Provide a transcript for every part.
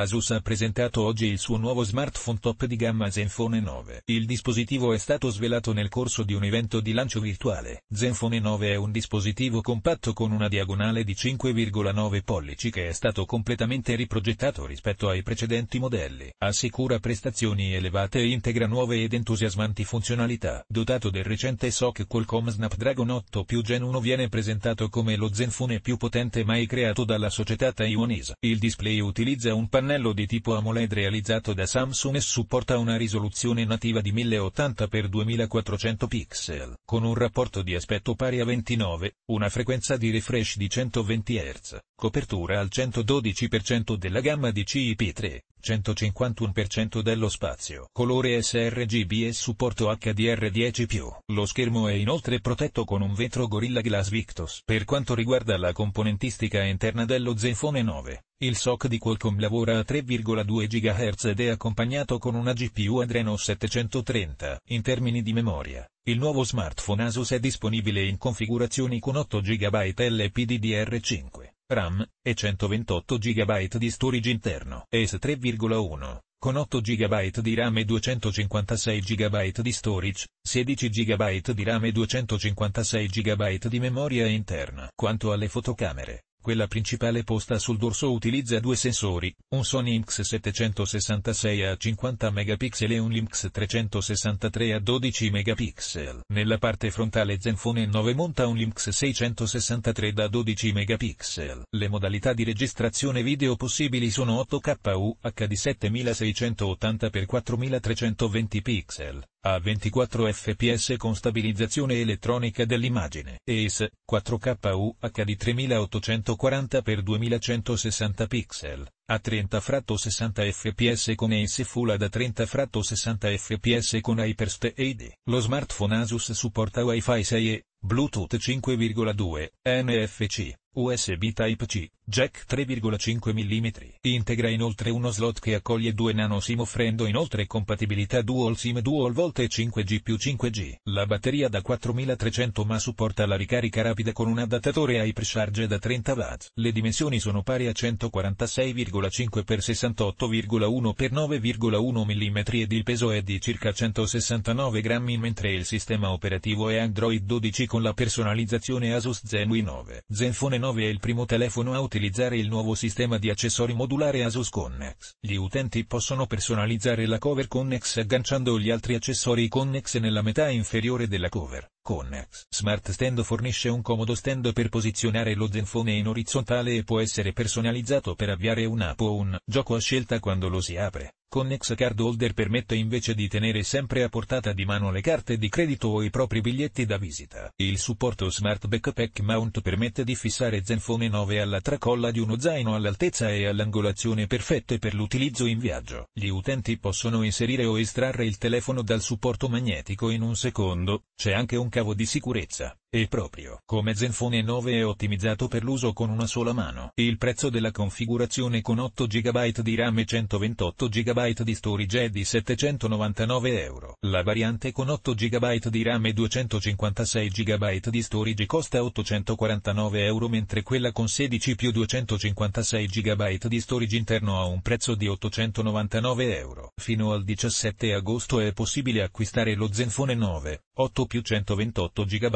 Asus ha presentato oggi il suo nuovo smartphone top di gamma Zenfone 9. Il dispositivo è stato svelato nel corso di un evento di lancio virtuale. Zenfone 9 è un dispositivo compatto con una diagonale di 5,9 pollici che è stato completamente riprogettato rispetto ai precedenti modelli. Assicura prestazioni elevate e integra nuove ed entusiasmanti funzionalità. Dotato del recente SOC Qualcomm Snapdragon 8 più Gen 1 viene presentato come lo Zenfone più potente mai creato dalla società taiwanese. Il display utilizza un pannello pannello di tipo AMOLED realizzato da Samsung e supporta una risoluzione nativa di 1080x2400 pixel, con un rapporto di aspetto pari a 29, una frequenza di refresh di 120 Hz, copertura al 112% della gamma di CIP3, 151% dello spazio. Colore sRGB e supporto HDR10+. Lo schermo è inoltre protetto con un vetro Gorilla Glass Victus. Per quanto riguarda la componentistica interna dello Zenfone 9, il SOC di Qualcomm lavora a 3,2 GHz ed è accompagnato con una GPU Adreno 730. In termini di memoria, il nuovo smartphone Asus è disponibile in configurazioni con 8 GB LPDDR5. RAM, e 128 GB di storage interno, s 3,1, con 8 GB di RAM e 256 GB di storage, 16 GB di RAM e 256 GB di memoria interna. Quanto alle fotocamere, quella principale posta sul dorso utilizza due sensori, un Sony IMX766 a 50 megapixel e un IMX 363 a 12 megapixel. Nella parte frontale Zenfone 9 monta un IMX 663 da 12 megapixel. Le modalità di registrazione video possibili sono 8K UHD 7680 x 4320 pixel a 24 fps con stabilizzazione elettronica dell'immagine, ES, 4K UHD 3840x2160 pixel, a 30 fratto 60 fps con ES Full ad a 30 fratto 60 fps con HyperStay ID. Lo smartphone Asus supporta Wi-Fi 6 e Bluetooth 5,2, NFC, USB Type-C, jack 3,5 mm. Integra inoltre uno slot che accoglie due nano SIM offrendo inoltre compatibilità dual SIM dual volte 5G più 5G. La batteria da 4300 ma supporta la ricarica rapida con un adattatore a hypercharge da 30 W. Le dimensioni sono pari a 146,5 x 68,1 x 9,1 mm ed il peso è di circa 169 grammi mentre il sistema operativo è Android 12 con la personalizzazione Asus Zenui 9. Zenfone 9 è il primo telefono auto utilizzare il nuovo sistema di accessori modulare Asus Connex. Gli utenti possono personalizzare la cover Connex agganciando gli altri accessori Connex nella metà inferiore della cover. Connex Smart Stand fornisce un comodo stand per posizionare lo zenfone in orizzontale e può essere personalizzato per avviare un'app o un gioco a scelta quando lo si apre. Con Ex Card Holder permette invece di tenere sempre a portata di mano le carte di credito o i propri biglietti da visita. Il supporto Smart Backpack Mount permette di fissare Zenfone 9 alla tracolla di uno zaino all'altezza e all'angolazione perfette per l'utilizzo in viaggio. Gli utenti possono inserire o estrarre il telefono dal supporto magnetico in un secondo, c'è anche un cavo di sicurezza. E proprio come Zenfone 9 è ottimizzato per l'uso con una sola mano. Il prezzo della configurazione con 8 GB di RAM e 128 GB di storage è di 799 euro. La variante con 8 GB di RAM e 256 GB di storage costa 849 euro mentre quella con 16 più 256 GB di storage interno ha un prezzo di 899 euro. Fino al 17 agosto è possibile acquistare lo Zenfone 9, 8 più 128 GB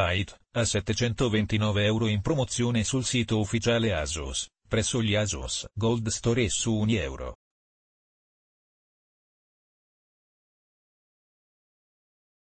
a 729 euro in promozione sul sito ufficiale ASOS, presso gli ASOS Gold Store e su Unieuro.